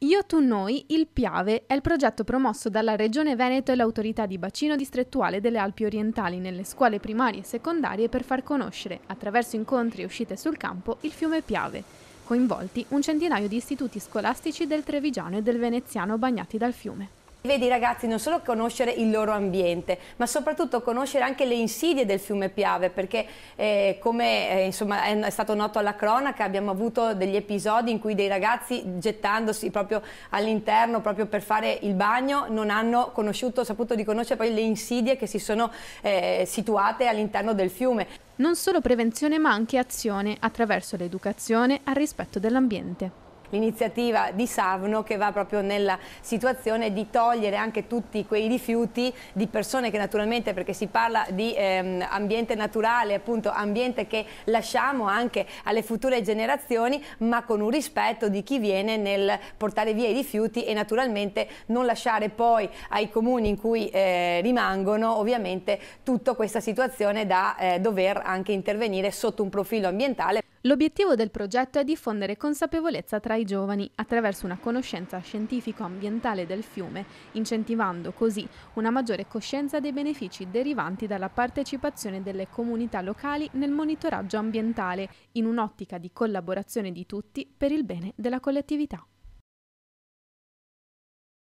Io tu noi, il Piave è il progetto promosso dalla Regione Veneto e l'autorità di bacino distrettuale delle Alpi orientali nelle scuole primarie e secondarie per far conoscere, attraverso incontri e uscite sul campo, il fiume Piave, coinvolti un centinaio di istituti scolastici del Trevigiano e del Veneziano bagnati dal fiume. Vedi ragazzi non solo conoscere il loro ambiente, ma soprattutto conoscere anche le insidie del fiume Piave, perché eh, come eh, insomma, è, è, stato noto alla cronaca abbiamo avuto degli episodi in cui dei ragazzi gettandosi proprio all'interno, proprio per fare il bagno, non hanno conosciuto, saputo di conoscere poi le insidie che si sono eh, situate all'interno del fiume. Non solo prevenzione ma anche azione attraverso l'educazione al rispetto dell'ambiente l'iniziativa di Savno che va proprio nella situazione di togliere anche tutti quei rifiuti di persone che naturalmente, perché si parla di ehm, ambiente naturale, appunto ambiente che lasciamo anche alle future generazioni, ma con un rispetto di chi viene nel portare via i rifiuti e naturalmente non lasciare poi ai comuni in cui eh, rimangono ovviamente tutta questa situazione da eh, dover anche intervenire sotto un profilo ambientale. L'obiettivo del progetto è diffondere consapevolezza tra i giovani attraverso una conoscenza scientifico-ambientale del fiume, incentivando così una maggiore coscienza dei benefici derivanti dalla partecipazione delle comunità locali nel monitoraggio ambientale, in un'ottica di collaborazione di tutti per il bene della collettività.